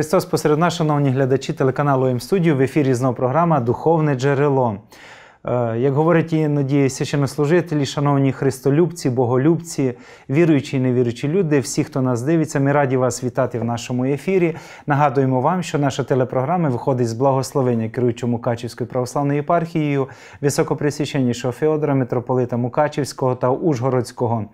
Христос посеред нас, шановні глядачі телеканалу М-студію, в ефірі знову програма Духовне джерело. Е, як говорять іноді священнослужителі, шановні христолюбці, боголюбці, віруючі і невіруючі люди, всі, хто нас дивиться, ми раді вас вітати в нашому ефірі. Нагадуємо вам, що наша телепрограма виходить з благословення керуючого Мукачівською православною єпархією, високоприсвященнішого Феодора, митрополита Мукачівського та Ужгородського.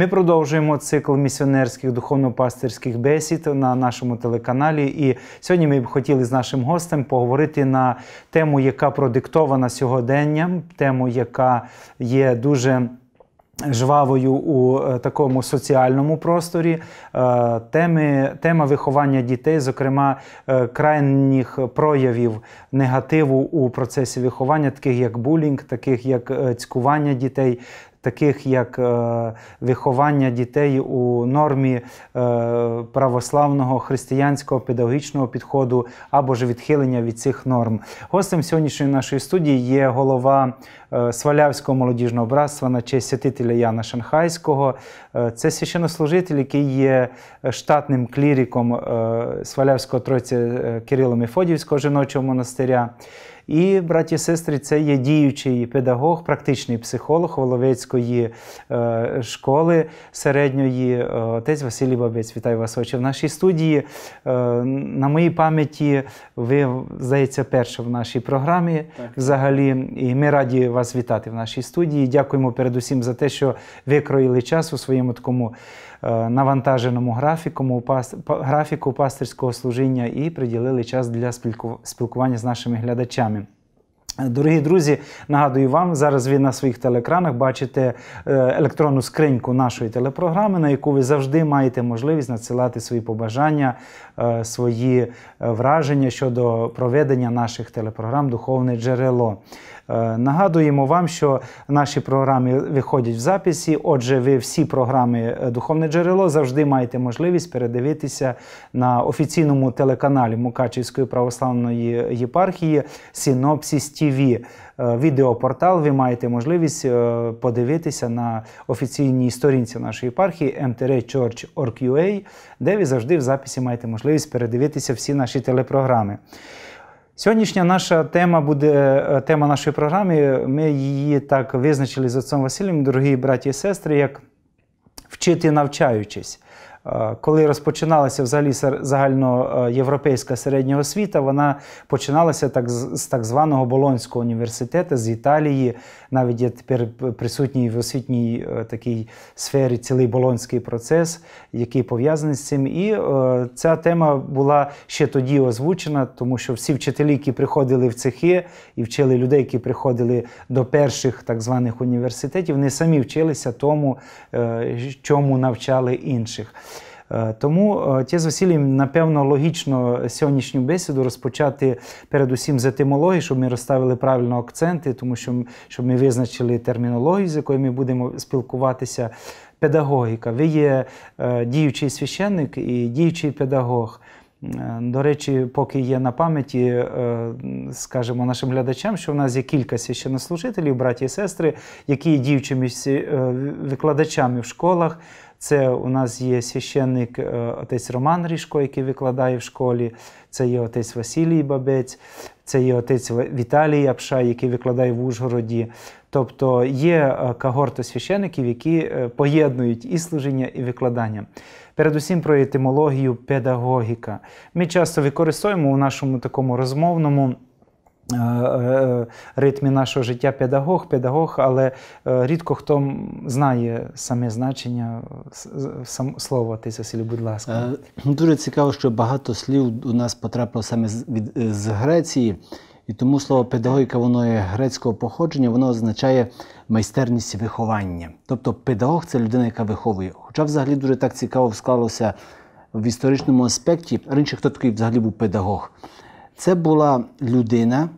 Ми продовжуємо цикл місіонерських духовно-пастирських бесід на нашому телеканалі. І сьогодні ми б хотіли з нашим гостем поговорити на тему, яка продиктована сьогоденням, тему, яка є дуже жвавою у е, такому соціальному просторі е, теми, тема виховання дітей, зокрема е, крайніх проявів негативу у процесі виховання, таких як булінг, таких як цькування дітей, таких як е, виховання дітей у нормі е, православного християнського педагогічного підходу або ж відхилення від цих норм. Гостем сьогоднішньої нашої студії є голова е, Свалявського молодіжного братства на честь святителя Яна Шанхайського. Це священнослужитель, який є штатним кліріком Свалявського тройця Кирило Мефодіївського жіночого монастиря. І, браті і сестри, це є діючий педагог, практичний психолог Воловецької е, школи середньої е, отець Василій Бабець. Вітаю вас, очі. В нашій студії, е, на моїй пам'яті, ви, здається, перша в нашій програмі так. взагалі. І ми раді вас вітати в нашій студії. Дякуємо передусім за те, що викроїли час у своєму такому. Е, навантаженому графіку, графіку пастирського служіння і приділили час для спілкування з нашими глядачами. Дорогі друзі, нагадую вам, зараз ви на своїх телеекранах бачите е, електронну скриньку нашої телепрограми, на яку ви завжди маєте можливість надсилати свої побажання, Е, свої е, враження щодо проведення наших телепрограм Духовне джерело. Е, нагадуємо вам, що наші програми виходять в записі. Отже, ви всі програми Духовне джерело завжди маєте можливість передивитися на офіційному телеканалі Мукачівської православної єпархії Синопсіс ТІВІ. Е, відеопортал, ви маєте можливість е, подивитися на офіційній сторінці нашої єпархії mtrchurch.org.ua, де ви завжди в записі маєте можливість передивитися всі наші телепрограми. Сьогоднішня наша тема буде е, тема нашої програми. Ми її так визначили з отцом Василем, дорогі браті і сестри, як вчити навчаючись. Е, коли розпочиналася взагалі загальноєвропейська е, середня освіта, вона починалася так з так званого Болонського університету з Італії. Навіть є тепер присутній в освітній е, такій сфері цілий болонський процес, який пов'язаний з цим. І е, ця тема була ще тоді озвучена, тому що всі вчителі, які приходили в цехи і вчили людей, які приходили до перших так званих університетів, не самі вчилися тому, е, чому навчали інших. Е, тому е, ті зусилля, напевно, логічно сьогоднішню бесіду розпочати передусім з етимології, щоб ми розставили правильно акценти, тому що щоб ми визначили термінологію, з якою ми будемо спілкуватися. Педагогіка. Ви є е, діючий священник і діючий педагог. До речі, поки є на пам'яті, скажемо нашим глядачам, що в нас є кілька священнослужителів, браті і сестри, які є діючими викладачами в школах. Це у нас є священник е, отець Роман Ріжко, який викладає в школі, це є отець Василій Бабець, це є отець Віталій Апша, який викладає в Ужгороді. Тобто є е, когорта священиків, які е, поєднують і служення, і викладання. Передусім про етимологію педагогіка. Ми часто використовуємо у нашому такому розмовному. Е, е, ритмі нашого життя педагог, педагог, але е, рідко хто знає саме значення сам слова тисясілі, будь ласка. Ну, дуже цікаво, що багато слів у нас потрапило саме з, від, з Греції, і тому слово педагогіка, воно є грецького походження, воно означає майстерність виховання. Тобто педагог це людина, яка виховує. Хоча взагалі дуже так цікаво склалося в історичному аспекті. Раніше хто такий взагалі був педагог? Це була людина.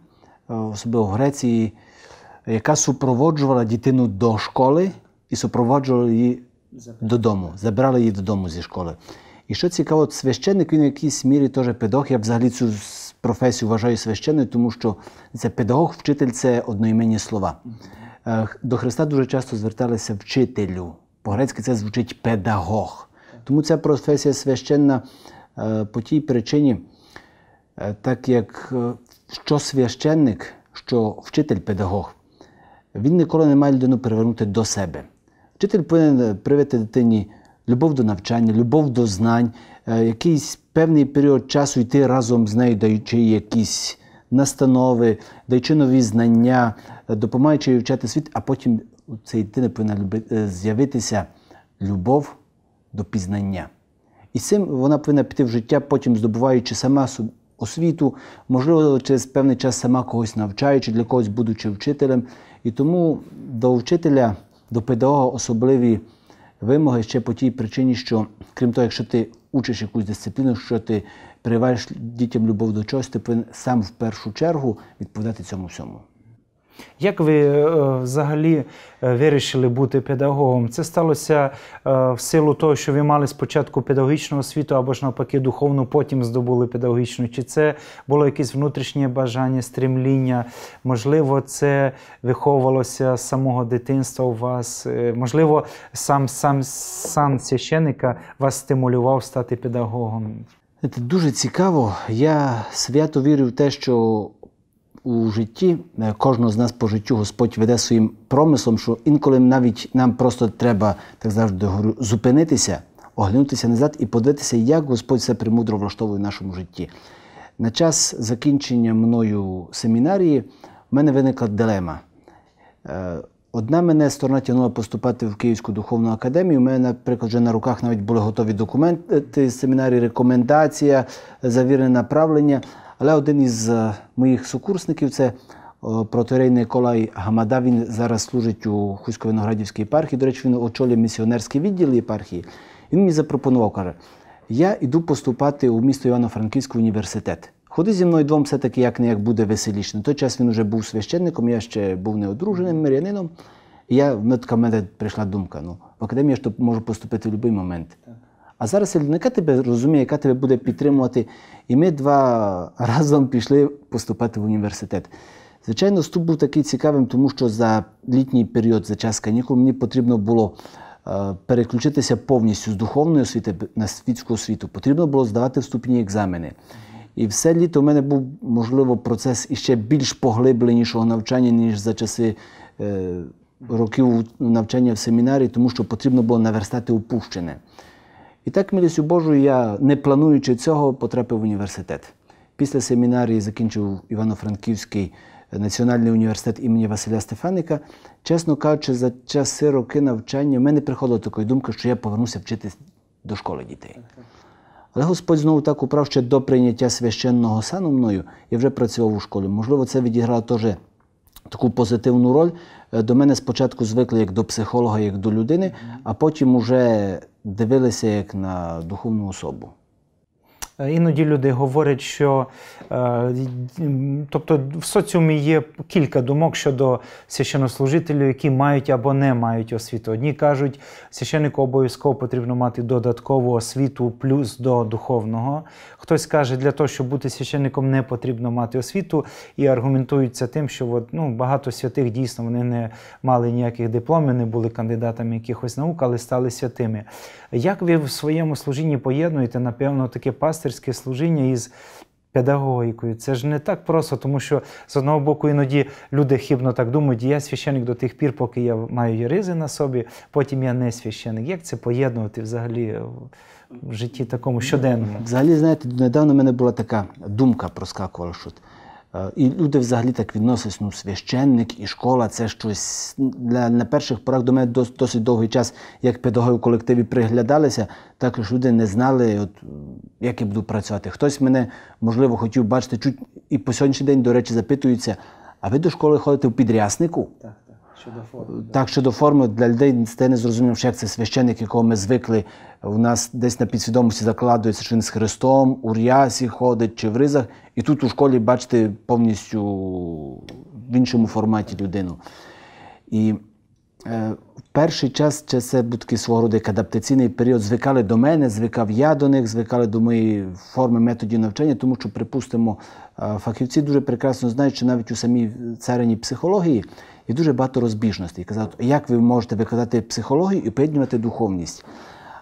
Е, особливо в Греції, яка супроводжувала дитину до школи і супроводжувала її додому, забирала її додому зі школи. І що цікаво, священник, він в якійсь мірі теж педагог. Я взагалі цю професію вважаю священною, тому що це педагог, вчитель це одноіменні слова. Е, до Христа дуже часто зверталися вчителю. По-грецьки це звучить педагог. Тому ця професія священна е, по тій причині, так як що священник, що вчитель-педагог, він ніколи не має людину привернути до себе. Вчитель повинен е, привити дитині любов до навчання, любов до знань, е, якийсь певний період часу йти разом з нею, даючи якісь настанови, даючи нові знання, е, допомагаючи їй вчати світ, а потім у цій дитини повинна з'явитися любов до пізнання. І цим вона повинна піти в життя, потім здобуваючи сама собі освіту, можливо, через певний час сама когось навчаючи, для когось будучи вчителем. І тому до вчителя, до педагога особливі вимоги ще по тій причині, що крім того, якщо ти учиш якусь дисципліну, що ти прививаєш дітям любов до чогось, ти повинен сам в першу чергу відповідати цьому всьому. Як ви е, взагалі е, вирішили бути педагогом? Це сталося е, в силу того, що ви мали спочатку педагогічну освіту або ж навпаки духовну, потім здобули педагогічну. Чи це було якесь внутрішнє бажання, стрімління? Можливо, це виховувалося з самого дитинства у вас? Можливо, сам сам сам священика вас стимулював стати педагогом? Це дуже цікаво. Я свято вірю в те, що у житті е, кожного з нас по життю Господь веде своїм промислом, що інколи навіть нам просто треба, так завжди говорю, зупинитися, оглянутися назад і подивитися, як Господь все примудро влаштовує в нашому житті. На час закінчення мною семінарії в мене виникла дилема. Е, одна мене сторона тягнула поступати в Київську духовну академію. У мене, наприклад, вже на руках навіть були готові документи, семінарі, рекомендація, завірене направлення. Але один із е, моїх сукурсників це е, протирей Николай Гамада. Він зараз служить у Хусько-Виноградівській єпархії. До речі, він очолює місіонерський відділ єпархії. Він мені запропонував, каже, я йду поступати у місто Івано-Франківський університет. Ходи зі мною двом все-таки як не як буде веселіше. На той час він вже був священником, я ще був неодруженим мирянином. І я, ну, така в мене прийшла думка: ну, в академію я ж то можу поступити в будь-який момент. А зараз людина, ну, тебе розуміє, яка тебе буде підтримувати. І ми два разом пішли поступати в університет. Звичайно, вступ був такий цікавим, тому що за літній період, за час канікул, мені потрібно було е, переключитися повністю з духовної освіти на світську освіту. Потрібно було здавати вступні екзамени. І все літо у мене був, можливо, процес іще більш поглибленішого навчання, ніж за часи е, років навчання в семінарі, тому що потрібно було наверстати упущене. І так, милістю Божу, я, не плануючи цього, потрапив в університет. Після семінарії закінчив Івано-Франківський національний університет імені Василя Стефаника. Чесно кажучи, за часи роки навчання в мене приходило такої думки, що я повернуся вчитись до школи дітей. Але Господь знову так управ ще до прийняття священного сану мною я вже працював у школі. Можливо, це відіграло теж таку позитивну роль, до мене спочатку звикли як до психолога, як до людини, а потім уже дивилися як на духовну особу. Е, іноді люди говорять, що е, тобто в соціумі є кілька думок щодо священнослужителів, які мають або не мають освіту. Одні кажуть, священнику обов'язково потрібно мати додаткову освіту плюс до духовного. Хтось каже, для того, щоб бути священником, не потрібно мати освіту, і аргументуються тим, що от, ну, багато святих дійсно вони не мали ніяких дипломів, не були кандидатами якихось наук, але стали святими. Як ви в своєму служінні поєднуєте, напевно, таке пастир? пасторське служіння із педагогікою. Це ж не так просто, тому що з одного боку іноді люди хибно так думають, я священник до тих пір, поки я маю єризи на собі, потім я не священник. Як це поєднувати взагалі в житті такому щоденному? Взагалі, знаєте, недавно в мене була така думка проскакувала, що Е, і люди взагалі так відносились ну, священник і школа це щось для на перших порах до мене досить довгий час, як педагоги в колективі приглядалися, також люди не знали, от, як я буду працювати. Хтось мене, можливо, хотів бачити чуть і по сьогоднішній день, до речі, запитуються: а ви до школи ходите в підряснику? Так щодо форми. Так, щодо форми для людей це не незрозуміло, що як це священник, якого ми звикли. У нас десь на підсвідомості закладується, що він з Христом, у рясі ходить чи в ризах. І тут у школі бачите повністю в іншому форматі людину. І е, в перший час чи це був такий свого роду як адаптаційний період, звикали до мене, звикав я до них, звикали до моєї форми методів навчання, тому що, припустимо, е, фахівці дуже прекрасно знають, що навіть у самій царині психології. І дуже багато розбіжностей. Казав, як ви можете викладати психологію і поєднувати духовність.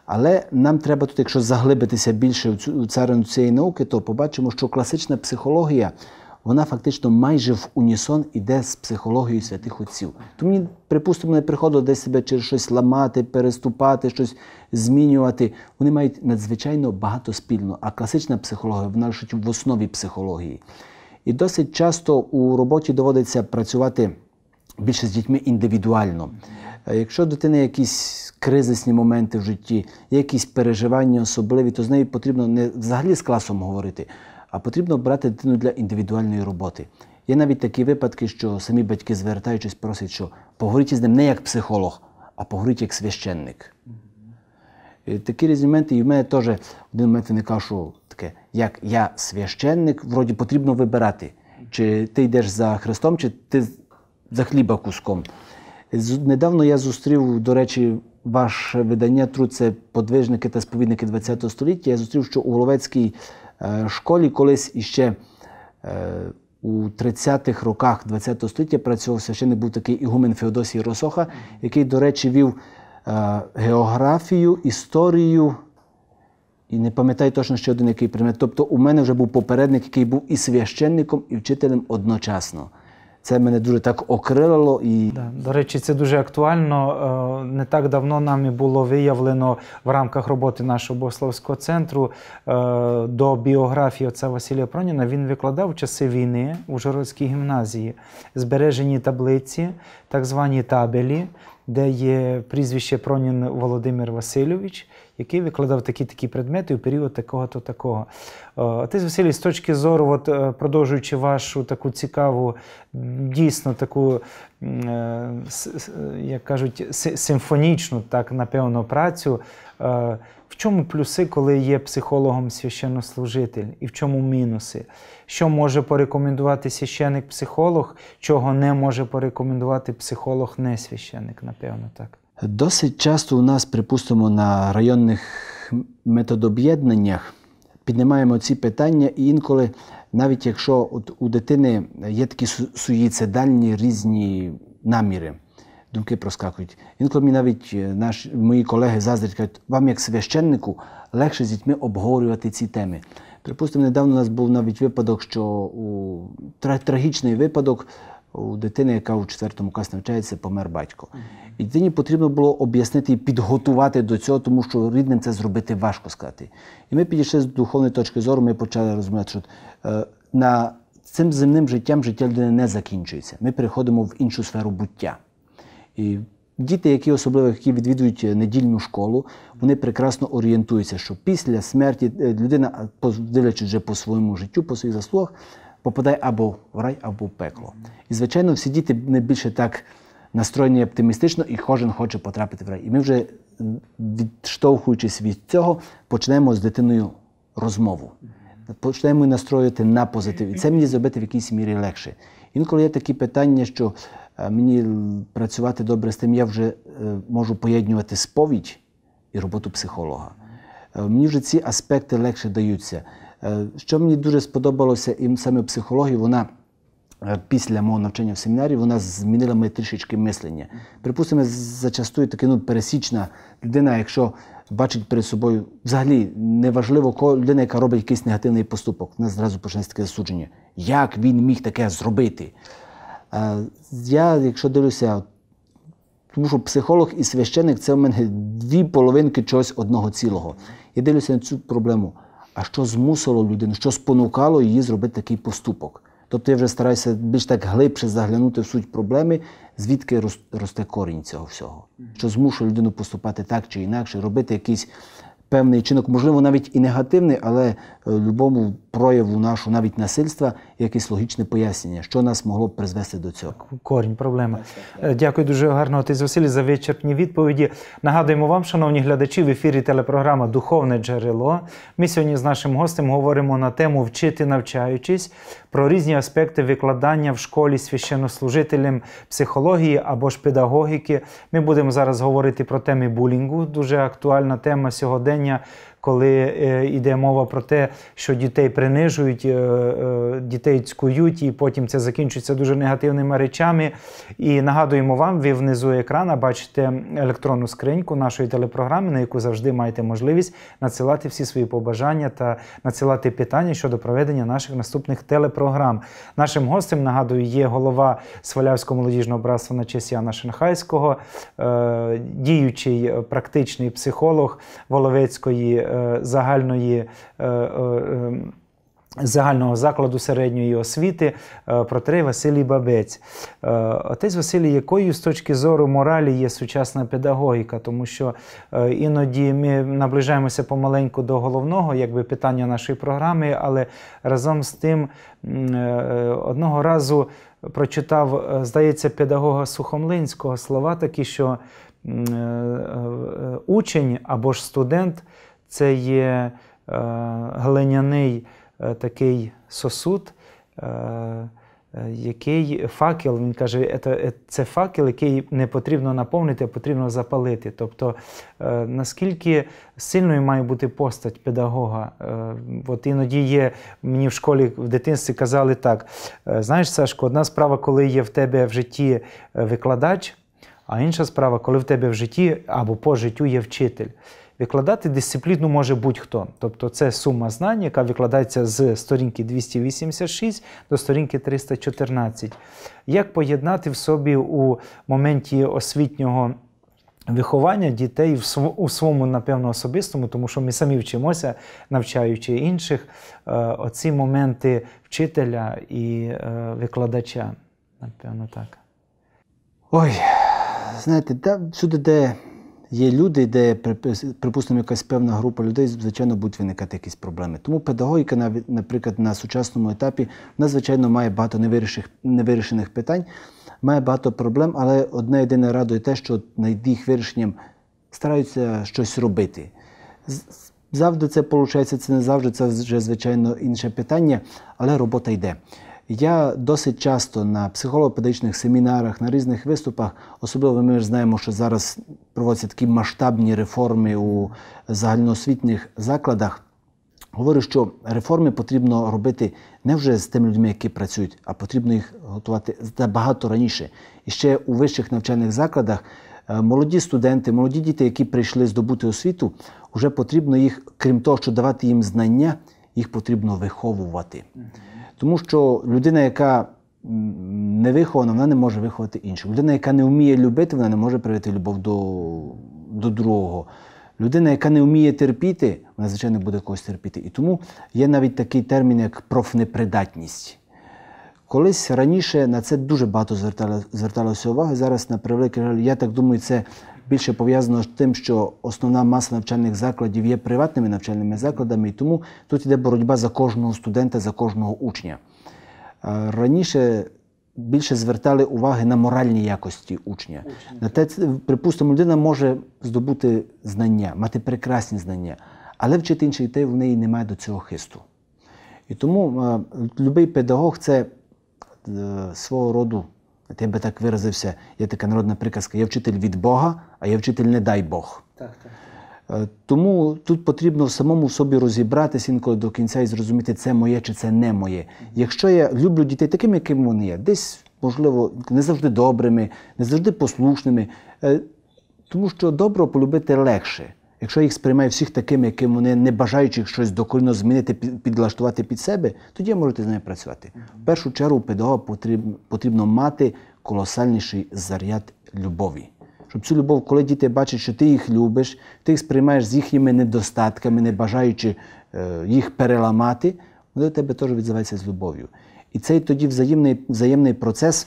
Але нам треба тут, якщо заглибитися більше у царину цієї науки, то побачимо, що класична психологія. Вона фактично майже в унісон іде з психологією святих отців. Тому, припустимо, не приходило десь себе через щось ламати, переступати, щось змінювати. Вони мають надзвичайно багато спільного, а класична психологія вона лежить в основі психології. І досить часто у роботі доводиться працювати більше з дітьми індивідуально. Е, якщо дитина якісь кризисні моменти в житті, якісь переживання особливі, то з нею потрібно не взагалі з класом говорити, а потрібно брати дитину для індивідуальної роботи. Є навіть такі випадки, що самі батьки, звертаючись, просять, що поговоріть з ним не як психолог, а поговоріть як священник. І е, Такі різні моменти, і в мене теж один момент виникав, що таке, як я священник, вроді потрібно вибирати, чи ти йдеш за Христом, чи ти за хліба куском. Недавно я зустрів, до речі, ваше видання труд це подвижники та сповідники ХХ століття. Я зустрів, що у Головецькій е, школі колись іще е, у 30-х роках ХХ століття працював священник, був такий Ігумен Феодосій Росоха, який, до речі, вів е, географію, історію. І не пам'ятаю точно ще один який предмет. Тобто у мене вже був попередник, який був і священником, і вчителем одночасно. Це мене дуже так окрилило і да. до речі, це дуже актуально. Е, не так давно нами було виявлено в рамках роботи нашого Бославського центру е, до біографії отця Василія Проніна. Він викладав часи війни у Жородській гімназії збережені таблиці, так звані табелі, де є прізвище Пронін Володимир Васильович, який викладав такі такі предмети у період такого-то такого. Е, отець Василій, з точки зору, от, е, продовжуючи вашу таку цікаву, дійсно таку, е, як кажуть, симфонічну, так, напевно, працю. Е, в чому плюси, коли є психологом священнослужитель, і в чому мінуси? Що може порекомендувати священик-психолог, чого не може порекомендувати психолог не напевно, так? Досить часто у нас, припустимо, на районних методоб'єднаннях піднімаємо ці питання, і інколи, навіть якщо от у дитини є такі суїцидальні різні наміри думки проскакують. Інколи мені навіть е, наші мої колеги заздрять кажуть, вам, як священнику, легше з дітьми обговорювати ці теми. Припустимо, недавно у нас був навіть випадок, що у трагічний випадок у дитини, яка у четвертому класі навчається, помер батько. І дитині потрібно було об'яснити і підготувати до цього, тому що рідним це зробити важко сказати. І ми підійшли з духовної точки зору, ми почали розуміти, що е, на цим земним життям життя людини не закінчується. Ми переходимо в іншу сферу буття. І Діти, які особливо які відвідують е, недільну школу, вони прекрасно орієнтуються, що після смерті е, людина, е, дивлячись вже по своєму життю, по своїх заслугах, попадає або в рай, або в пекло. І звичайно, всі діти не більше так настроєні оптимістично, і кожен хоче потрапити в рай. І ми вже відштовхуючись від цього, почнемо з дитиною розмову. Почнемо настроювати на позитив. І це мені зробити в якійсь мірі легше. Інколи є такі питання, що Е, мені працювати добре з тим, я вже е, можу поєднувати сповідь і роботу психолога. Е, мені вже ці аспекти легше даються. Що мені дуже сподобалося, і саме психології, вона після мого навчання в семінарі вона змінила моє трішечки мислення. Припустимо, зачастую таки ну, пересічна людина, якщо бачить перед собою взагалі неважливо, людина, яка робить якийсь негативний поступок, вона зразу почне таке засудження. Як він міг таке зробити? Я, якщо дивлюся, тому що психолог і священик це в мене дві половинки чогось одного цілого. Я дивлюся на цю проблему. А що змусило людину, що спонукало її зробити такий поступок? Тобто я вже стараюся більш так глибше заглянути в суть проблеми, звідки росте корінь цього всього, що змушує людину поступати так чи інакше, робити якийсь певний чинок, можливо, навіть і негативний, але в е, любому прояву нашу, навіть насильства, якесь логічне пояснення, що нас могло б призвести до цього. Корінь проблеми. Е, дякую дуже гарно, отець Василь, за вичерпні відповіді. Нагадуємо вам, шановні глядачі, в ефірі телепрограма Духовне джерело. Ми сьогодні з нашим гостем говоримо на тему Вчити навчаючись про різні аспекти викладання в школі священнослужителям психології або ж педагогіки. Ми будемо зараз говорити про теми булінгу, дуже актуальна тема сьогодення коли е, йде мова про те, що дітей принижують, е, е, дітей цькують, і потім це закінчується дуже негативними речами. І нагадуємо вам, ви внизу екрана бачите електронну скриньку нашої телепрограми, на яку завжди маєте можливість надсилати всі свої побажання та надсилати питання щодо проведення наших наступних телепрограм. Нашим гостем нагадую є голова Свалявського молодіжного братства на честь Яна Шанхайського, діючий практичний психолог Воловецької Е, загальної. Е, е, ем, загального закладу середньої освіти протерей Василій Бабець. Отець Василій, якою з точки зору моралі є сучасна педагогіка, тому що іноді ми наближаємося помаленьку до головного якби питання нашої програми, але разом з тим одного разу прочитав, здається, педагога Сухомлинського слова такі, що учень або ж студент. Це є е, глиняний е, такий сосуд, е, який факел, він каже, це факел, який не потрібно наповнити, а потрібно запалити. Тобто наскільки сильною має бути постать педагога? От іноді є, мені в школі в дитинстві казали так: знаєш, Сашко, одна справа, коли є в тебе в житті викладач, а інша справа, коли в тебе в житті або по життю є вчитель. Викладати дисципліну може будь-хто. Тобто це сума знань, яка викладається з сторінки 286 до сторінки 314. Як поєднати в собі у моменті освітнього виховання дітей у своєму, напевно, особистому, тому що ми самі вчимося, навчаючи інших, е, оці моменти вчителя і е, викладача, напевно, так. Ой, знаєте, сюди де є люди, де, припустимо, якась певна група людей, звичайно, будуть виникати якісь проблеми. Тому педагогіка, наприклад, на сучасному етапі, надзвичайно має багато невирішених, невирішених питань, має багато проблем, але одне єдине радує те, що над їх вирішенням стараються щось робити. Завжди це виходить, це не завжди, це вже, звичайно, інше питання, але робота йде. Я досить часто на психолого-педагогічних семінарах, на різних виступах, особливо ми ж знаємо, що зараз проводяться такі масштабні реформи у загальноосвітніх закладах. Говорю, що реформи потрібно робити не вже з тими людьми, які працюють, а потрібно їх готувати набагато раніше. І ще у вищих навчальних закладах е, молоді студенти, молоді діти, які прийшли здобути освіту, вже потрібно їх, крім того, що давати їм знання, їх потрібно виховувати. Тому що людина, яка не вихована, вона не може виховати іншу. Людина, яка не вміє любити, вона не може привити любов до до другого. Людина, яка не вміє терпіти, вона, звичайно, буде когось терпіти. І тому є навіть такий термін, як профнепридатність. Колись раніше на це дуже багато зверталося уваги. Зараз, на превеликий жаль, я так думаю, це більше пов'язано з тим, що основна маса навчальних закладів є приватними навчальними закладами, і тому тут йде боротьба за кожного студента, за кожного учня. Е, раніше більше звертали уваги на моральні якості учня. На те, Припустимо, людина може здобути знання, мати прекрасні знання, але вчити інших дітей в неї немає до цього хисту. І тому е, будь-який педагог це е, свого роду ти би так виразився, є така народна приказка: я вчитель від Бога, а я вчитель не дай Бог. Так, так. Е, тому тут потрібно в самому собі розібратися інколи до кінця і зрозуміти, це моє чи це не моє. Якщо я люблю дітей такими, яким вони є, десь, можливо, не завжди добрими, не завжди послушними, е, тому що добро полюбити легше. Якщо їх сприймає всіх такими, яким вони не бажаючи щось докорінно змінити, підлаштувати під себе, тоді можете з ними працювати. В першу чергу педагога потрібно мати колосальніший заряд любові. Щоб цю любов, коли діти бачать, що ти їх любиш, ти їх сприймаєш з їхніми недостатками, не бажаючи е, їх переламати, вони до тебе теж відзиваються з любов'ю. І цей тоді взаємний взаємний процес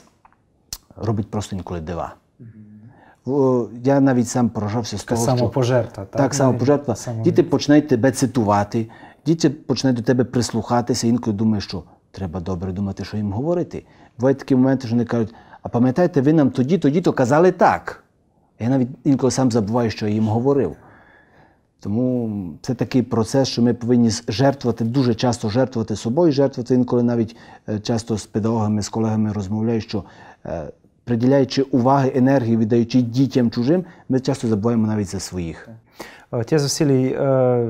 робить просто інколи дива. Я навіть сам поражався з того, Так самопожертва. Так, так самопожертва. Самові... Діти починають тебе цитувати, діти починають до тебе прислухатися, інколи думаєш, що треба добре думати, що їм говорити. Бувають такі моменти, що вони кажуть, а пам'ятаєте, ви нам тоді, тоді то казали так. Я навіть інколи сам забуваю, що я їм говорив. Тому це такий процес, що ми повинні жертвувати, дуже часто жертвувати собою, жертвувати інколи навіть е, часто з педагогами, з колегами розмовляю, що е, приділяючи уваги, енергію, віддаючи дітям чужим, ми часто забуваємо навіть за своїх. От я Василій, е,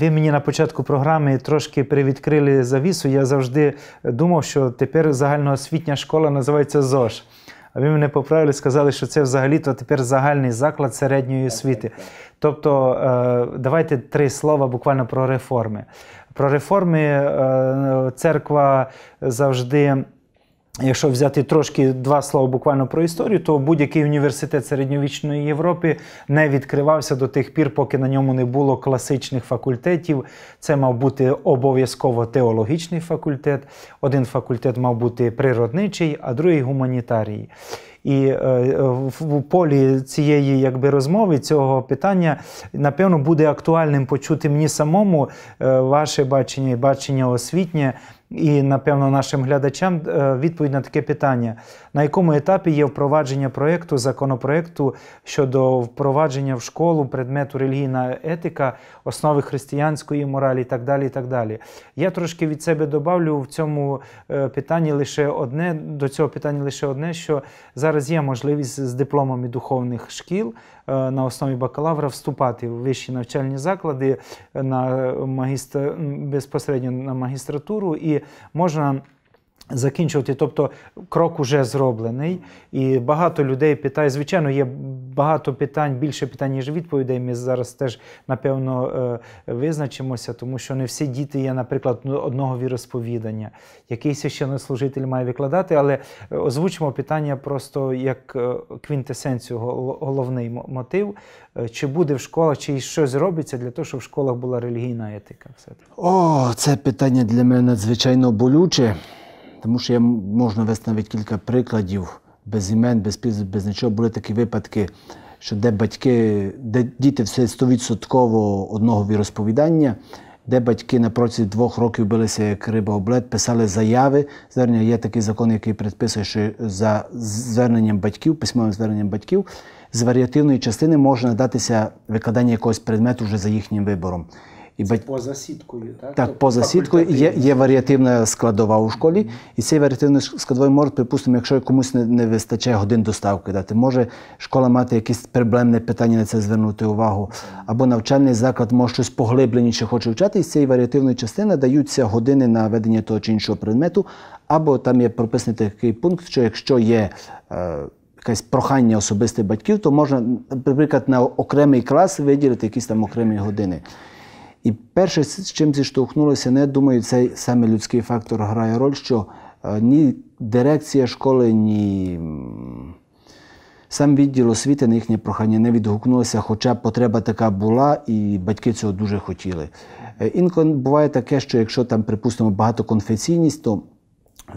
ви мені на початку програми трошки привідкрили завісу. Я завжди думав, що тепер загальноосвітня школа називається ЗОЖ. А ви мене поправили, сказали, що це взагалі-то тепер загальний заклад середньої освіти. Тобто, е, давайте три слова буквально про реформи. Про реформи е, церква завжди. Якщо взяти трошки два слова буквально про історію, то будь-який університет середньовічної Європи не відкривався до тих пір, поки на ньому не було класичних факультетів. Це мав бути обов'язково теологічний факультет. Один факультет мав бути природничий, а другий гуманітарій. І е, в полі цієї якби розмови цього питання напевно буде актуальним почути мені самому е, ваше бачення і бачення освітнє і, напевно, нашим глядачам е, відповідь на таке питання: на якому етапі є впровадження проєкту, законопроекту щодо впровадження в школу предмету релігійна етика, основи християнської моралі і так далі. І так далі. Я трошки від себе добавлю в цьому е, питанні лише одне до цього питання лише одне, що зараз є можливість з дипломами духовних шкіл Е, на основі бакалавра вступати в вищі навчальні заклади е, на магістр безпосередньо на магістратуру і можна. Закінчувати, тобто крок уже зроблений, і багато людей питає. Звичайно, є багато питань, більше питань, ніж відповідей. Ми зараз теж, напевно, е, визначимося, тому що не всі діти є, наприклад, одного віросповідання. Якийсь Який служитель має викладати, але озвучимо питання просто як е, квінтесенцію, головний мотив. Е, чи буде в школах, чи щось робиться для того, щоб в школах була релігійна етика? Все О, це питання для мене надзвичайно болюче тому що я можна вести навіть кілька прикладів без імен, без піз, без нічого. Були такі випадки, що де батьки, де діти все стовідсотково одного віросповідання, де батьки на протязі двох років билися як риба облет, писали заяви. Звернення є такий закон, який предписує, що за зверненням батьків, письмовим зверненням батьків, з варіативної частини може надатися викладання якогось предмету вже за їхнім вибором. І Це бать... Поза сіткою, так? Так, тобто поза сіткою є є варіативна складова у школі, mm -hmm. і цей варіативний складовий може, припустимо, якщо комусь не, не вистачає годин доставки дати, може школа мати якесь проблемне питання на це звернути увагу. Або навчальний заклад може щось поглибленіше хоче вчати, і з цієї варіативної частини даються години на ведення того чи іншого предмету, або там є прописаний такий пункт, що якщо є. Е, Якесь прохання особистих батьків, то можна, наприклад, на окремий клас виділити якісь там окремі години. І перше, з чим зіштовхнулися, не думаю, цей саме людський фактор грає роль, що е, ні дирекція школи, ні сам відділ освіти на їхнє прохання не відгукнулося, хоча потреба така була, і батьки цього дуже хотіли. Е, інколи буває таке, що якщо там, припустимо, багатоконфесійність, то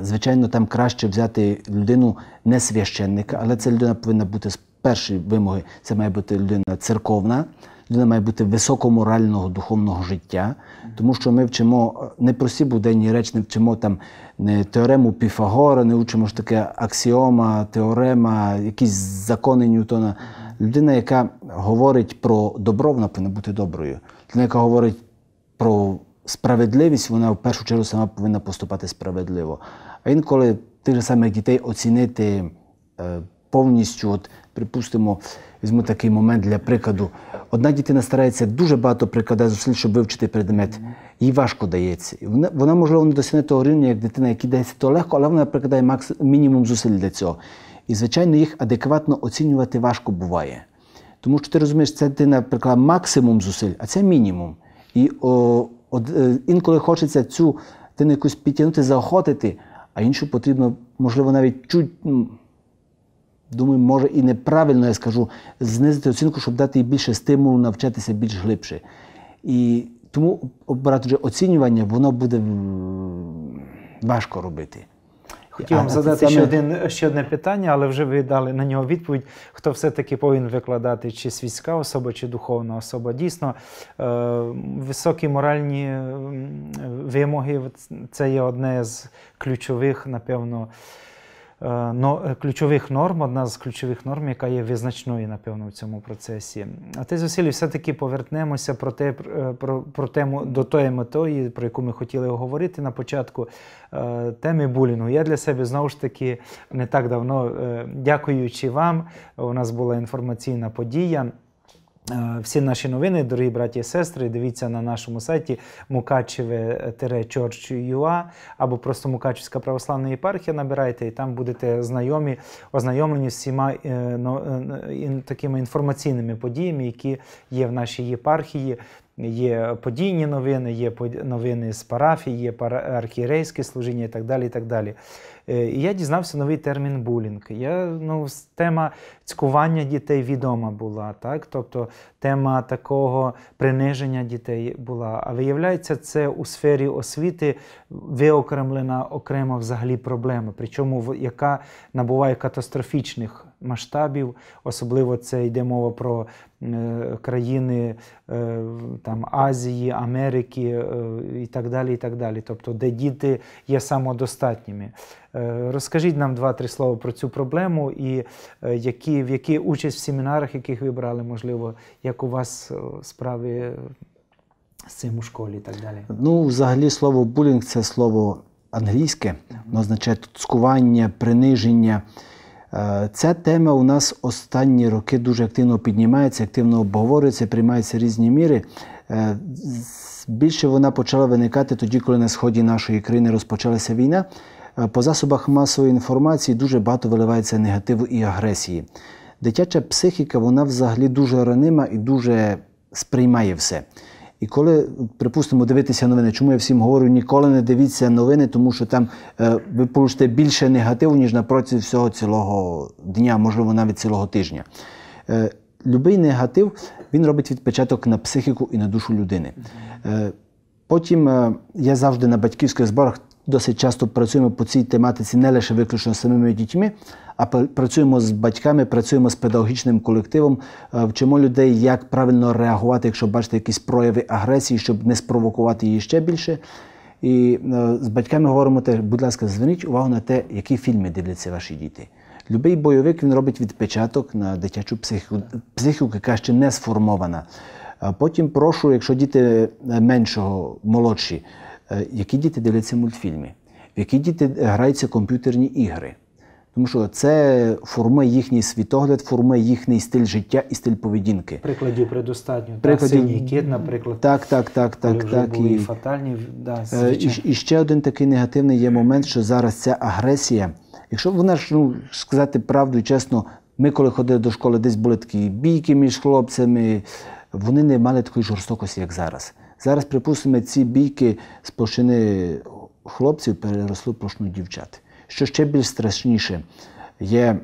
Звичайно, там краще взяти людину не священника, але ця людина повинна бути з першої вимоги. Це має бути людина церковна людина має бути високоморального духовного життя, тому що ми вчимо е, не прості буденні речі, не вчимо там не теорему Піфагора, не вчимо ж таке аксіома, теорема, якісь закони Ньютона. Людина, яка говорить про добро, вона повинна бути доброю. Людина, яка говорить про справедливість, вона в першу чергу сама повинна поступати справедливо. А інколи тих же самих дітей оцінити. Е, повністю, от, припустимо, візьму такий момент для прикладу. Одна дитина старається дуже багато прикладає зусиль, щоб вивчити предмет. Їй важко дається. Вона, вона можливо, не досягне того рівня, як дитина, яка дається то легко, але вона прикладає макс, мінімум зусиль для цього. І, звичайно, їх адекватно оцінювати важко буває. Тому що ти розумієш, ця дитина прикладає максимум зусиль, а це мінімум. І о, о, е, інколи хочеться цю дитину якусь підтягнути, заохотити, а іншу потрібно, можливо, навіть чуть думаю, може і неправильно я скажу, знизити оцінку, щоб дати їй більше стимулу навчатися більш глибше. І тому обирати оцінювання, воно буде важко робити. Хотів вам задати ще один ще одне питання, але вже ви дали на нього відповідь. Хто все-таки повинен викладати, чи світська особа, чи духовна особа. Дійсно, е, високі моральні е, вимоги це є одне з ключових, напевно. Е, е, ключових норм, одна з ключових норм, яка є визначною, напевно, в цьому процесі. А ти зусилі все-таки повернемося про те, е, про, про тему до тої метої, про яку ми хотіли говорити на початку теми булінгу. Я для себе знову ж таки не так давно, дякуючи вам, у нас була інформаційна подія. Е, всі наші новини, дорогі браті і сестри, дивіться на нашому сайті mukacheve-church.ua або просто Мукачівська православна єпархія набирайте, і там будете знайомі, ознайомлені з всіма е, е, такими інформаційними подіями, які є в нашій єпархії. Є подійні новини, є новини з парафії, є архієрейські служіння і так далі. І так далі. Е, і я дізнався новий термін булінг. Я, ну, Тема цькування дітей відома була, так? тобто тема такого приниження дітей була. А виявляється, це у сфері освіти виокремлена окрема взагалі проблема, причому яка набуває катастрофічних масштабів, особливо це йде мова про е, країни е, там, Азії, Америки е, і так далі. і так далі. Тобто, де діти є самодостатніми. Е, розкажіть нам два-три слова про цю проблему і е, які, в які участь в семінарах, яких ви брали, можливо, як у вас е, справи з цим у школі і так далі. Ну, взагалі, слово булінг це слово англійське, воно означає цкування, приниження. Ця тема у нас останні роки дуже активно піднімається, активно обговорюється, приймається різні міри. Більше вона почала виникати тоді, коли на сході нашої країни розпочалася війна. Е, по засобах масової інформації дуже багато виливається негативу і агресії. Дитяча психіка, вона взагалі дуже ранима і дуже сприймає все. І коли, припустимо, дивитися новини, чому я всім говорю, ніколи не дивіться новини, тому що там е, ви получите більше негативу, ніж на напроти всього цілого дня, можливо, навіть цілого тижня. Е, Любий негатив він робить відпечаток на психіку і на душу людини. Е, Потім е, я завжди на батьківських зборах досить часто працюємо по цій тематиці не лише виключно з самими дітьми, а працюємо з батьками, працюємо з педагогічним колективом, вчимо людей, як правильно реагувати, якщо бачите якісь прояви агресії, щоб не спровокувати її ще більше. І з батьками говоримо теж, будь ласка, зверніть увагу на те, які фільми дивляться ваші діти. Любий бойовик він робить відпечаток на дитячу психіку, психіку, яка ще не сформована. Потім прошу, якщо діти е, меншого, молодші, Е, які діти дивляться мультфільми, в які діти е, граються комп'ютерні ігри. Тому що це формує їхній світогляд, формує їхній стиль життя і стиль поведінки. Прикладів предостатньо. Прикладів... Так, кіт, наприклад. Так, так, так, так, так. Були і... фатальні. Да, е, і, і ще один такий негативний є момент, що зараз ця агресія. Якщо вона ж ну, сказати правду чесно, ми коли ходили до школи, десь були такі бійки між хлопцями, вони не мали такої жорстокості, як зараз. Зараз, припустимо, ці бійки з площини хлопців переросли в площину дівчат. Що ще більш страшніше, є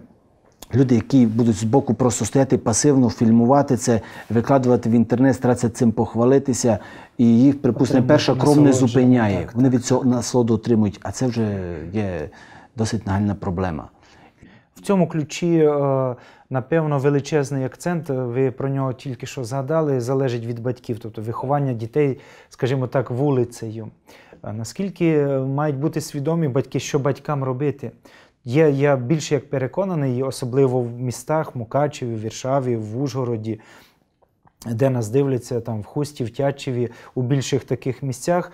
люди, які будуть з боку просто стояти пасивно, фільмувати це, викладувати в інтернет, старатися цим похвалитися, і їх, припустимо, перша кров не зупиняє. Так, Вони від цього насолоду отримують, а це вже є досить нагальна проблема. В цьому ключі е, Напевно, величезний акцент, е, ви про нього тільки що згадали, залежить від батьків, тобто виховання дітей, скажімо так, вулицею. Е, наскільки е, мають бути свідомі батьки, що батькам робити? Є я більше як переконаний, особливо в містах Мукачеві, Віршаві, в Ужгороді, де нас дивляться там в Хусті, в Тячеві, у більших таких місцях.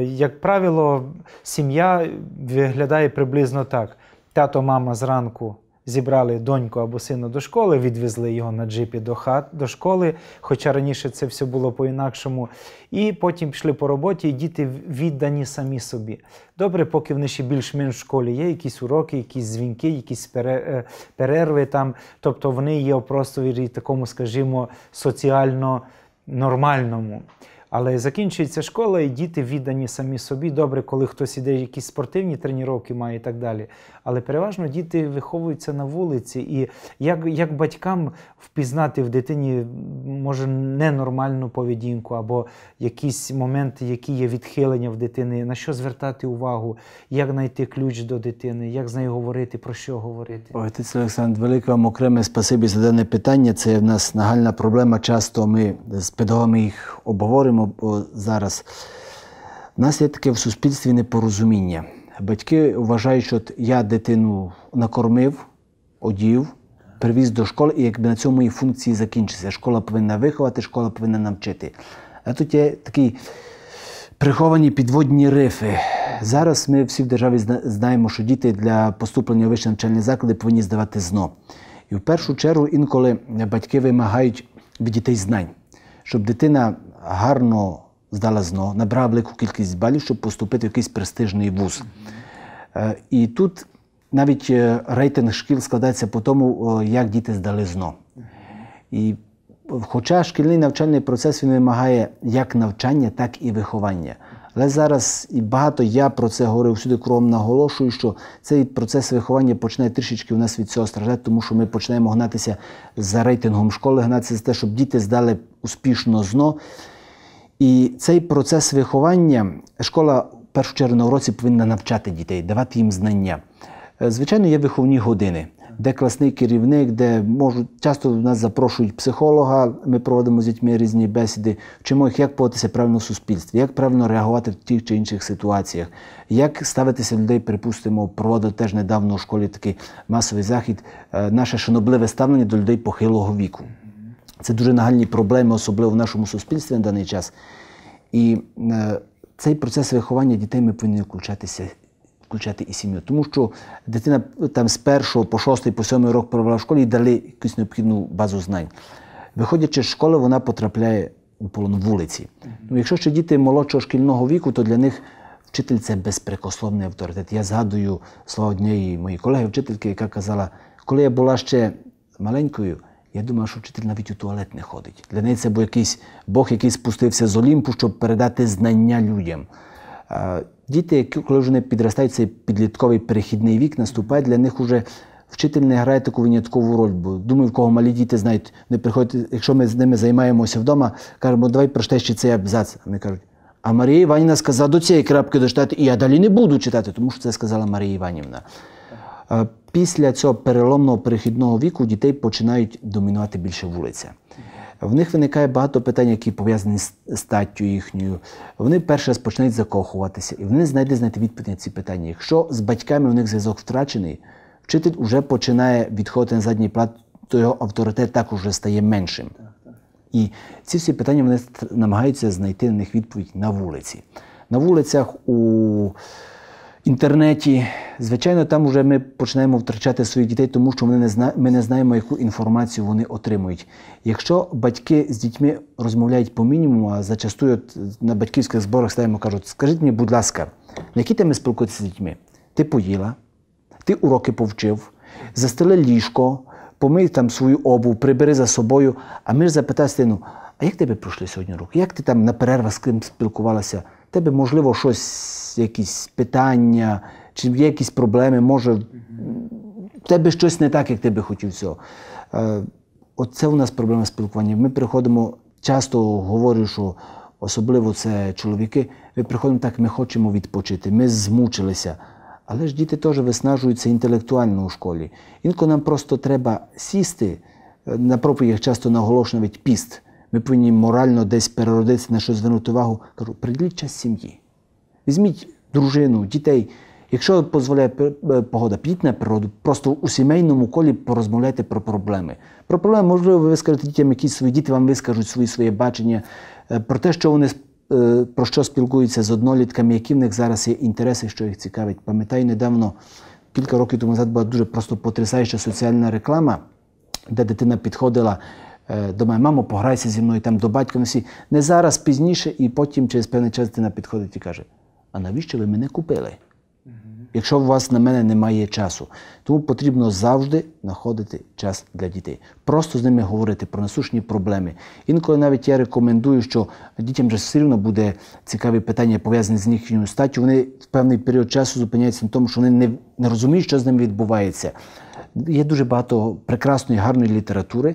Як правило, сім'я виглядає приблизно так: тато, мама зранку зібрали доньку або сина до школи, відвезли його на джипі до хат до школи, хоча раніше це все було по-інакшому. І потім пішли по роботі, і діти віддані самі собі. Добре, поки вони ще більш-менш в школі є, якісь уроки, якісь дзвінки, якісь е, перерви там. Тобто вони є просто в такому, скажімо, соціально нормальному. Але закінчується школа, і діти віддані самі собі. Добре, коли хтось іде, якісь спортивні тренування має і так далі але переважно діти виховуються на вулиці. І як як батькам впізнати в дитині може ненормальну поведінку, або якісь моменти, які є відхилення в дитини, на що звертати увагу, як знайти ключ до дитини, як з нею говорити, про що говорити? Отець Олександр, велике вам окреме спасибі за дане питання. Це в нас нагальна проблема. Часто ми з педагогами їх обговоримо зараз. У нас є таке в суспільстві непорозуміння. Батьки вважають, що я дитину накормив, одів, привіз до школи, і якби на цьому мої функції закінчиться. Школа повинна виховати, школа повинна навчити. А тут є такі приховані підводні рифи. Зараз ми всі в державі знаємо, що діти для поступлення у вищі навчальні заклади повинні здавати ЗНО. І в першу чергу інколи батьки вимагають від дітей знань, щоб дитина гарно здала ЗНО, набрав велику кількість балів, щоб поступити в якийсь престижний вуз. Е, і тут навіть е, рейтинг шкіл складається по тому, е, як діти здали ЗНО. І Хоча шкільний навчальний процес він вимагає як навчання, так і виховання. Але зараз і багато я про це говорив всюди кругом наголошую, що цей процес виховання починає трішечки у нас від цього страждати, тому що ми починаємо гнатися за рейтингом школи, гнатися за те, щоб діти здали успішно зно. І цей процес виховання школа в першу чергу на уроці повинна навчати дітей, давати їм знання. Е, звичайно, є виховні години, де класний керівник, де можуть часто в нас запрошують психолога. Ми проводимо з дітьми різні бесіди, вчимо їх, як поводитися правильно в суспільстві, як правильно реагувати в тих чи інших ситуаціях, як ставитися людей, припустимо, проводив теж недавно у школі такий масовий захід, е, наше шанобливе ставлення до людей похилого віку. Це дуже нагальні проблеми, особливо в нашому суспільстві на даний час. І е, цей процес виховання дітей ми повинні включатися. Включати і сім'ю, тому що дитина там з першого по шостий, по сьомий рок провела в школі і дали якусь необхідну базу знань. Виходячи з школи, вона потрапляє у полон вулиці. Ну, Якщо ще діти молодшого шкільного віку, то для них вчитель це безпрекословний авторитет. Я згадую слова однієї моєї колеги, вчительки, яка казала, коли я була ще маленькою, я думаю, що вчитель навіть у туалет не ходить. Для неї це був якийсь Бог, який спустився з Олімпу, щоб передати знання людям. Е, діти, коли вже не підростають, цей підлітковий перехідний вік наступає, для них вже вчитель не грає таку виняткову роль. Бо думаю, в кого малі діти знають, не приходять, якщо ми з ними займаємося вдома, кажемо, давай прочитай ще цей абзац. Вони кажуть, а Марія Іванівна сказала до цієї крапки дочитати, і я далі не буду читати, тому що це сказала Марія Іванівна. Після цього переломного перехідного віку дітей починають домінувати більше вулиця. В них виникає багато питань, які пов'язані з статтю їхньою. Вони перший раз починають закохуватися, і вони знайдуть знайти відповідь на ці питання. Якщо з батьками у них зв'язок втрачений, вчитель вже починає відходити на задній плат, то його авторитет також вже стає меншим. І ці всі питання вони намагаються знайти на них відповідь на вулиці. На вулицях у інтернеті, звичайно, там вже ми починаємо втрачати своїх дітей, тому що вони не зна... ми не знаємо, яку інформацію вони отримують. Якщо батьки з дітьми розмовляють по мінімуму, а зачастую на батьківських зборах стаємо кажуть, скажіть мені, будь ласка, на які теми спілкуєтеся з дітьми? Ти поїла, ти уроки повчив, застели ліжко, помий там свою обув, прибери за собою, а ми ж запитаємо, а як тебе пройшли сьогодні руки? Як ти там на перервах з ким спілкувалася? тебе, можливо, щось, якісь питання, чи є якісь проблеми, може, в тебе щось не так, як ти би хотів цього. Е, оце у нас проблема спілкування. Ми приходимо, часто говорю, що особливо це чоловіки, ми приходимо так, ми хочемо відпочити, ми змучилися. Але ж діти теж виснажуються інтелектуально у школі. Інколи нам просто треба сісти, е, на проповідях часто наголошено навіть піст. Ми повинні морально десь переродитися на що звернути увагу. Кажу, приділіть час сім'ї. Візьміть дружину, дітей. Якщо дозволяє е, погода, підіть на природу, просто у сімейному колі порозмовляйте про проблеми. Про проблеми, можливо, ви вискажете дітям, якісь свої діти вам вискажуть свої своє бачення, е, про те, що вони е, про що спілкуються з однолітками, які в них зараз є інтереси, що їх цікавить. Пам'ятаю, недавно, кілька років тому назад була дуже просто потрясаюча соціальна реклама, де дитина підходила. Е, думаю, мамо, пограйся зі мною там до батька носі. Не зараз пізніше, і потім через певний час дитина підходить і каже: А навіщо ви мене купили? Якщо у вас на мене немає часу, тому потрібно завжди знаходити час для дітей. Просто з ними говорити про насущні проблеми. Інколи навіть я рекомендую, що дітям вже все рівно буде цікаві питання, пов'язані з їхньою статтю. Вони в певний період часу зупиняються на тому, що вони не, не розуміють, що з ними відбувається. Є дуже багато прекрасної, гарної літератури.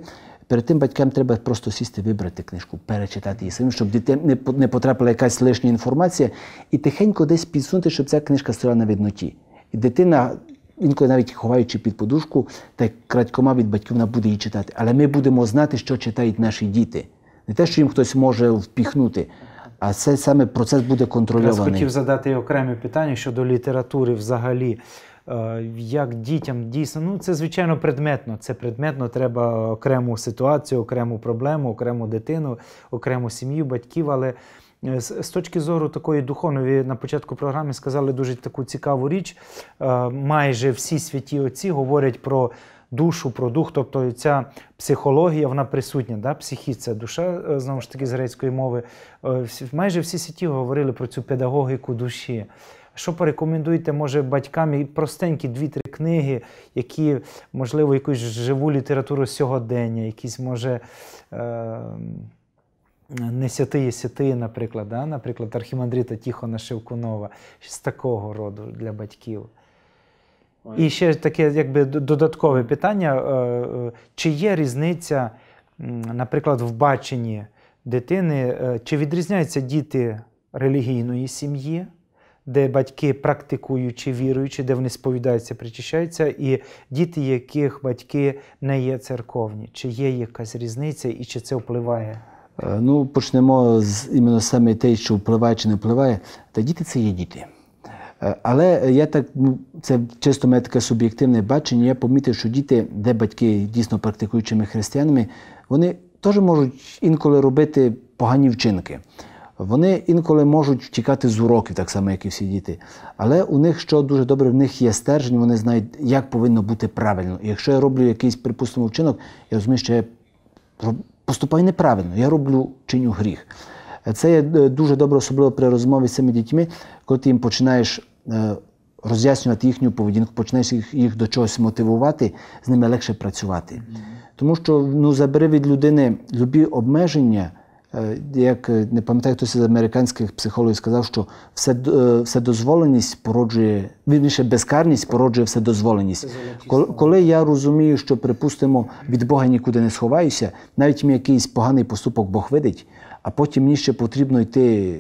Перед тим батькам треба просто сісти, вибрати книжку, перечитати її самим, щоб дитині не потрапила якась лишня інформація, і тихенько десь підсунути, щоб ця книжка стояла на відноті. І дитина, інколи навіть ховаючи під подушку, та крадькома від батьків вона буде її читати. Але ми будемо знати, що читають наші діти. Не те, що їм хтось може впіхнути, а це саме процес буде контрольований. Я хотів задати окреме питання щодо літератури взагалі. Е, як дітям дійсно, ну це звичайно предметно. Це предметно, треба окрему ситуацію, окрему проблему, окрему дитину, окрему сім'ю, батьків. Але е, з точки зору такої духовної, на початку програми сказали дуже таку цікаву річ. Е, майже всі святі отці говорять про душу, про дух, тобто ця психологія, вона присутня. да? Психі це душа, знову ж таки, з грецької мови. Майже всі святі говорили про цю педагогіку душі. Що порекомендуєте, може, батькам і простенькі дві-три книги, які, можливо, якусь живу літературу сьогодення, якісь, може. Е не сяти є наприклад, да? наприклад, Архімандрита Тіхона Шевкунова, з такого роду для батьків. І ще таке якби додаткове питання: е, е, чи є різниця, наприклад, в баченні дитини, е, чи відрізняються діти релігійної сім'ї де батьки практикуючі, віруючі, де вони сповідаються, причащаються, і діти, яких батьки не є церковні. Чи є якась різниця і чи це впливає? Е, ну, почнемо з іменно саме те, що впливає чи не впливає. Та діти це є діти. Е, але я так ну, це чисто моє таке суб'єктивне бачення. Я помітив, що діти, де батьки дійсно практикуючими християнами, вони теж можуть інколи робити погані вчинки. Вони інколи можуть втікати з уроків, так само, як і всі діти. Але у них що дуже добре, в них є стержень, вони знають, як повинно бути правильно. І якщо я роблю якийсь, припустимо, вчинок, я розумію, що я поступаю неправильно, я роблю чиню гріх. Це є е, дуже добре, особливо при розмові з цими дітьми, коли ти їм починаєш е, роз'яснювати їхню поведінку, починаєш їх, до чогось мотивувати, з ними легше працювати. Тому що ну, забери від людини любі обмеження. Е, як е, не пам'ятаю, хтось з американських психологів сказав, що все, е, вседозволеність породжує, вірніше безкарність породжує вседозволеність. Коли, коли я розумію, що, припустимо, від Бога нікуди не сховаюся, навіть мій якийсь поганий поступок Бог видить, а потім мені ще потрібно йти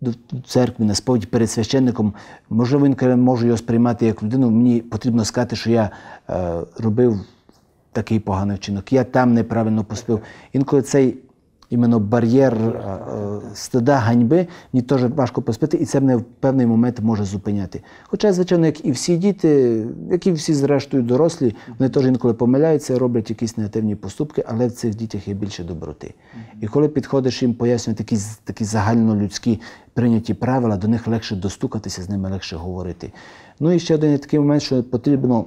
до церкви на сповідь перед священником, можливо, він може його сприймати як людину, мені потрібно сказати, що я е, робив такий поганий вчинок, я там неправильно поступив. Інколи цей іменно бар'єр е, е, стида ганьби, мені теж важко поспити, і це мене в певний момент може зупиняти. Хоча, звичайно, як і всі діти, як і всі, зрештою, дорослі, вони теж інколи помиляються, роблять якісь негативні поступки, але в цих дітях є більше доброти. І коли підходиш їм пояснювати такі, такі загальнолюдські прийняті правила, до них легше достукатися, з ними легше говорити. Ну і ще один такий момент, що потрібно.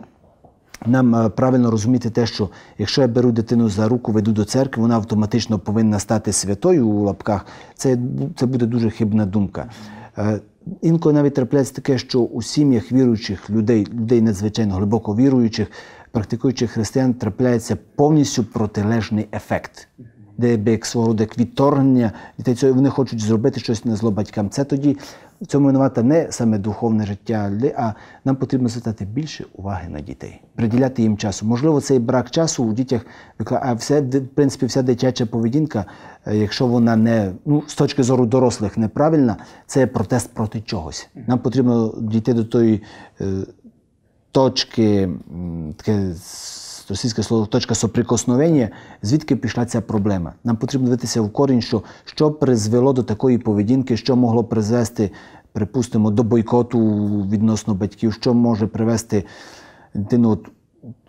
Нам е, правильно розуміти те, що якщо я беру дитину за руку, веду до церкви, вона автоматично повинна стати святою у лапках. Це це буде дуже хибна думка. Е, інколи навіть трапляється таке, що у сім'ях віруючих людей, людей надзвичайно глибоко віруючих, практикуючих християн, трапляється повністю протилежний ефект, де як свого роду як відторгнення дітей, вони хочуть зробити щось на зло батькам. Це тоді в цьому винувата не саме духовне життя, а нам потрібно звертати більше уваги на дітей, приділяти їм часу. Можливо, цей брак часу у дітях а все, в принципі, вся дитяча поведінка, е, якщо вона не ну з точки зору дорослих неправильна, це протест проти чогось. Нам потрібно дійти до тої е, точки таке російське слово точка соприкосновення, звідки пішла ця проблема. Нам потрібно дивитися в корінь, що що призвело до такої поведінки, що могло призвести, припустимо, до бойкоту відносно батьків, що може привести дитину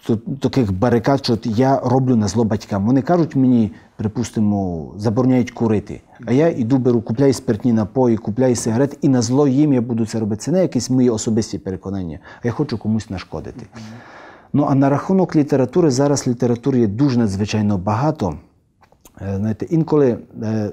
до таких барикад, що я роблю на зло батькам. Вони кажуть мені, припустимо, забороняють курити. А я йду беру, купляю спиртні напої, купляю сигарет, і на зло їм я буду це робити. Це не якісь мої особисті переконання, а я хочу комусь нашкодити. Ну а на рахунок літератури, зараз літератури є дуже надзвичайно багато. Е, знаєте, Інколи е,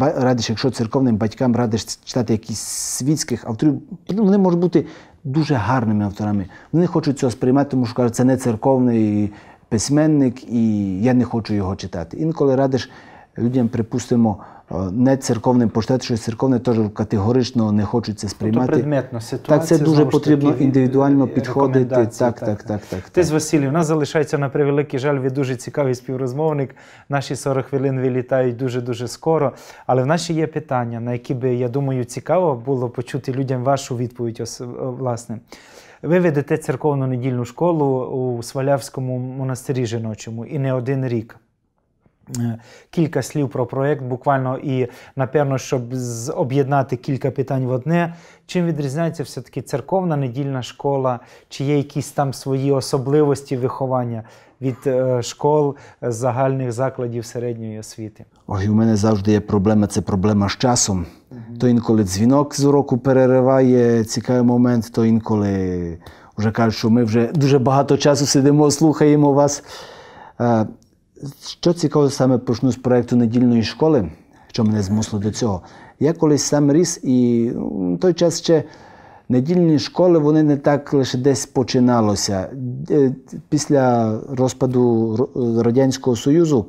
радиш, якщо церковним батькам радиш читати якісь світських авторів, ну, вони можуть бути дуже гарними авторами. Вони хочуть цього сприймати, тому що кажуть, це не церковний письменник, і я не хочу його читати. Інколи радиш людям, припустимо, Е, не церковним поштет, що церковне теж категорично не хочеться тобто сприймати. Тобто предметно ситуація. Так, це дуже потрібно таки, е, індивідуально е, підходити. Так, так, так. так, так. Ти з Василій, у нас залишається на превеликий жаль, ви дуже цікавий співрозмовник. Наші 40 хвилин вилітають дуже-дуже скоро. Але в нас є питання, на які би, я думаю, цікаво було почути людям вашу відповідь. власне. Ви ведете церковну недільну школу у Свалявському монастирі жіночому і не один рік. Е, кілька слів про проект, буквально і напевно, щоб об'єднати кілька питань в одне. Чим відрізняється все-таки церковна недільна школа, чи є якісь там свої особливості виховання від е, школ е, загальних закладів середньої освіти? Ой, у мене завжди є проблема. Це проблема з часом. Mm То інколи дзвінок з уроку перериває цікавий момент, то інколи вже кажуть, що ми вже дуже багато часу сидимо, слухаємо вас. Що цікаво саме почну з проєкту недільної школи, що мене змусило до цього. Я колись сам ріс, і ну, в той час ще недільні школи вони не так лише десь починалося. Е, після розпаду Радянського Союзу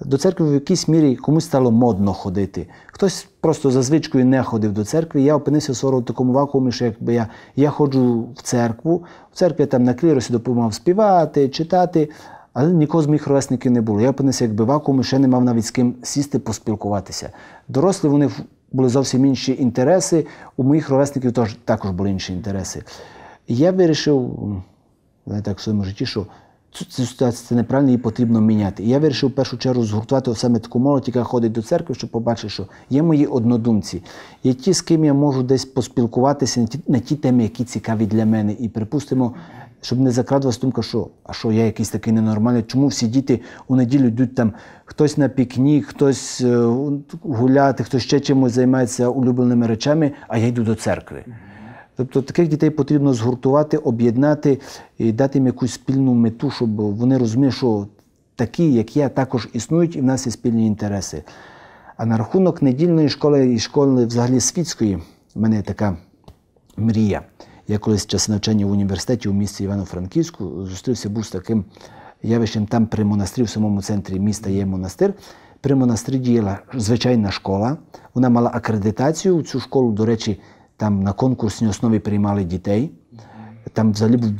до церкви в якійсь мірі комусь стало модно ходити. Хтось просто за звичкою не ходив до церкви. Я опинився в такому вакуумі, що якби я я ходжу в церкву. В церкві я там на кліросі допомагав співати, читати. Але нікого з моїх ровесників не було. Я опинився як биваком ще не мав навіть з ким сісти, поспілкуватися. Дорослі вони були зовсім інші інтереси. У моїх ровесників теж, також були інші інтереси. я вирішив, знаєте, так в своєму житті, що цю ситуацію це неправильно і потрібно міняти. І я вирішив в першу чергу згуртувати саме таку молодь, яка ходить до церкви, щоб побачити, що є мої однодумці, є ті, з ким я можу десь поспілкуватися на ті, на ті теми, які цікаві для мене. І припустимо щоб не закрадувалась думка, що а що я якийсь такий ненормальний, чому всі діти у неділю йдуть там хтось на пікнік, хтось е, гуляти, хтось ще чимось займається улюбленими речами, а я йду до церкви. Тобто таких дітей потрібно згуртувати, об'єднати і дати їм якусь спільну мету, щоб вони розуміли, що такі, як я, також існують, і в нас є спільні інтереси. А на рахунок недільної школи і школи, взагалі світської, в мене така мрія. Я колись час навчання в університеті у місті Івано-Франківську зустрівся був з таким явищем. Там при монастирі, в самому центрі міста є монастир. При монастирі діяла звичайна школа. Вона мала акредитацію. У цю школу, до речі, там на конкурсній основі приймали дітей. Там взагалі був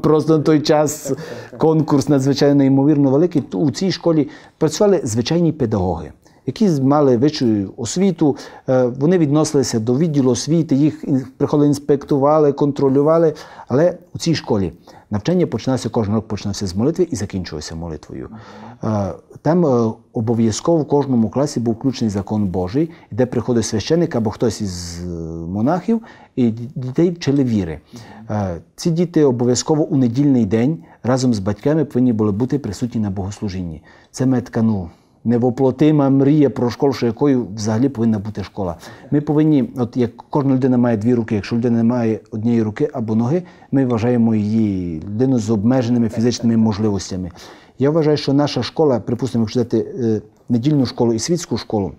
просто на той час конкурс надзвичайно неймовірно великий. У цій школі працювали звичайні педагоги які мали вищу освіту, е, вони відносилися до відділу освіти, їх приходили, інспектували, контролювали. Але у цій школі навчання починалося кожен рік починався з молитви і закінчувалося молитвою. Е, там е, обов'язково в кожному класі був включений закон Божий, де приходить священик або хтось із монахів, і дітей вчили віри. Ці діти обов'язково у недільний день разом з батьками повинні були бути присутні на богослужінні. Це метка, ну, невоплотима мрія про школу, що якою взагалі повинна бути школа. Ми повинні, от як кожна людина має дві руки, якщо людина не має однієї руки або ноги, ми вважаємо її людину з обмеженими фізичними можливостями. Я вважаю, що наша школа, припустимо, якщо дати е, недільну школу і світську школу.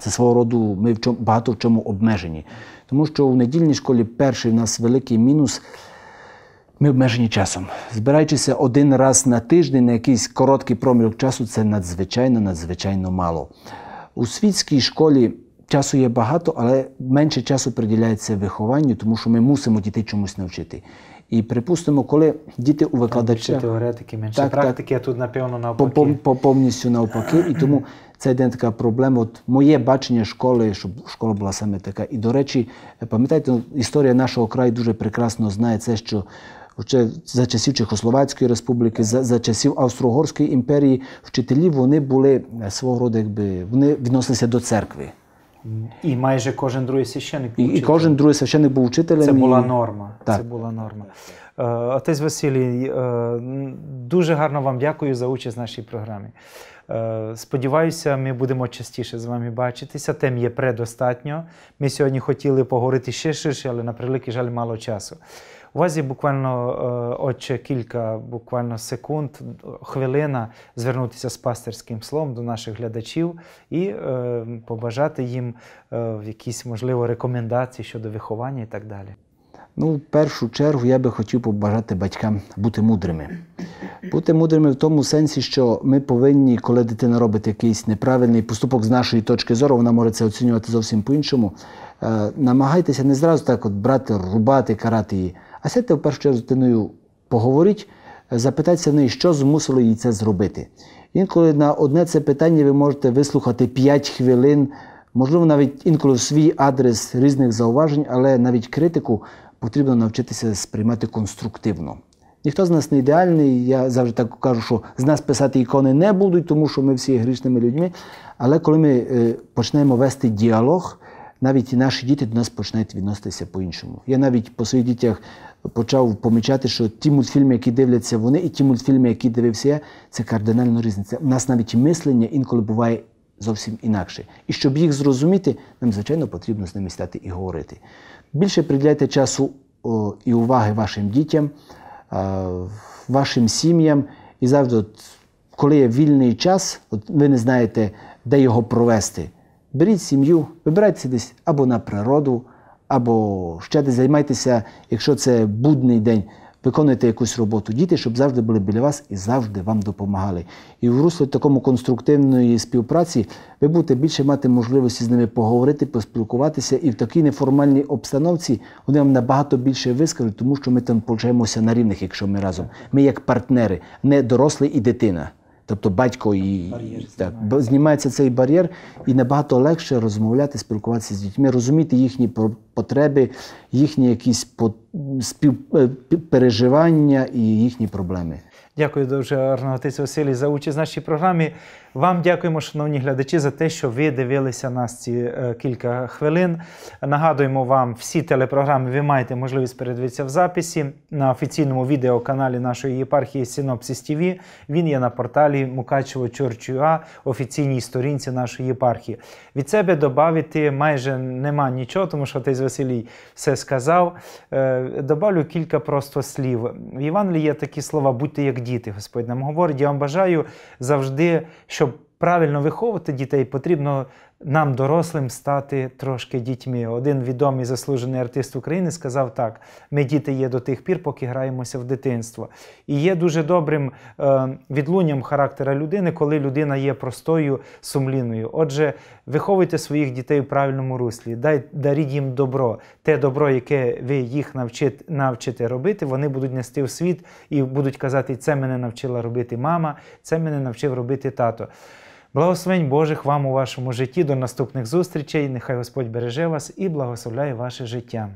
Це свого роду, ми в чому багато в чому обмежені, тому що у недільній школі перший у нас великий мінус ми обмежені часом. Збираючися один раз на тиждень на якийсь короткий проміжок часу, це надзвичайно, надзвичайно мало. У світській школі часу є багато, але менше часу приділяється вихованню, тому що ми мусимо дітей чомусь навчити. І припустимо, коли діти у викладача теоретики менше так, практики, так, а тут напевно навпаки. повністю навпаки. І тому це йде така проблема. От моє бачення школи, щоб школа була саме така. І до речі, пам'ятаєте, ну, історія нашого краю дуже прекрасно знає це, що. Вже за часів Чехословацької республіки, за, за часів Австро-Угорської імперії вчителі вони були е, свого роду, якби вони відносилися до церкви. І майже кожен другий священник був і, і кожен другий священник був вчителем. Це була норма. Так. Це була норма. Е, отець Василій, е, дуже гарно вам дякую за участь в нашій програмі. Сподіваюся, ми будемо частіше з вами бачитися. Тем є предостатньо. Ми сьогодні хотіли поговорити ще ширше, але на превеликий жаль, мало часу. У вас є буквально е, отче кілька буквально секунд, хвилина звернутися з пастерським словом до наших глядачів і е, побажати їм е, якісь можливо рекомендації щодо виховання і так далі. Ну, в першу чергу я би хотів побажати батькам бути мудрими. Бути мудрими в тому сенсі, що ми повинні, коли дитина робить якийсь неправильний поступок з нашої точки зору, вона може це оцінювати зовсім по-іншому. Намагайтеся не зразу так от брати, рубати, карати її. А сядьте в першу чергу з дитиною, поговоріть, запитайтеся в неї, що змусило їй це зробити. Інколи на одне це питання ви можете вислухати 5 хвилин, можливо, навіть інколи в свій адрес різних зауважень, але навіть критику потрібно навчитися сприймати конструктивно. Ніхто з нас не ідеальний, я завжди так кажу, що з нас писати ікони не будуть, тому що ми всі грішними людьми. Але коли ми е, почнемо вести діалог, навіть наші діти до нас починають відноситися по-іншому. Я навіть по своїх дітях почав помічати, що ті мультфільми, які дивляться вони, і ті мультфільми, які дивився я, це кардинально різниця. У нас навіть мислення інколи буває зовсім інакше. І щоб їх зрозуміти, нам, звичайно, потрібно з ними стати і говорити. Більше приділяйте часу о, і уваги вашим дітям, о, вашим сім'ям. І завжди, от, коли є вільний час, от ви не знаєте, де його провести. Беріть сім'ю, вибирайтеся десь або на природу або ще десь займайтеся, якщо це будний день, виконуйте якусь роботу. Діти, щоб завжди були біля вас і завжди вам допомагали. І в руслі такому конструктивної співпраці ви будете більше мати можливості з ними поговорити, поспілкуватися, і в такій неформальній обстановці вони вам набагато більше вискажуть, тому що ми там почаємося на рівних, якщо ми разом. Ми як партнери, не дорослий і дитина. Тобто батько і так, знімається цей бар'єр, і набагато легше розмовляти, спілкуватися з дітьми, розуміти їхні потреби, їхні якісь по е, переживання і їхні проблеми. Дякую дуже, Арно Василій, за участь в нашій програмі. Вам дякуємо, шановні глядачі, за те, що ви дивилися нас ці е, кілька хвилин. Нагадуємо вам всі телепрограми. Ви маєте можливість передивитися в записі на офіційному відеоканалі нашої єпархії Синопсис ТВ. Він є на порталі Мукачево Чорчуа, офіційній сторінці нашої єпархії. Від себе додати майже нема нічого, тому що отець Василій все сказав. Е, добавлю кілька просто слів. В Євангелії є такі слова, будьте як діти, Господь нам говорить. Я вам бажаю завжди. що правильно виховувати дітей, потрібно нам, дорослим, стати трошки дітьми. Один відомий заслужений артист України сказав так: ми діти є до тих пір, поки граємося в дитинство. І є дуже добрим е, відлунням характера людини, коли людина є простою, сумлінною. Отже, виховуйте своїх дітей в правильному руслі, дай даріть їм добро, те добро, яке ви їх навчите, навчите робити, вони будуть нести в світ і будуть казати, це мене навчила робити мама, це мене навчив робити тато. Благословень Божих вам у вашому житті. До наступних зустрічей. Нехай Господь береже вас і благословляє ваше життя.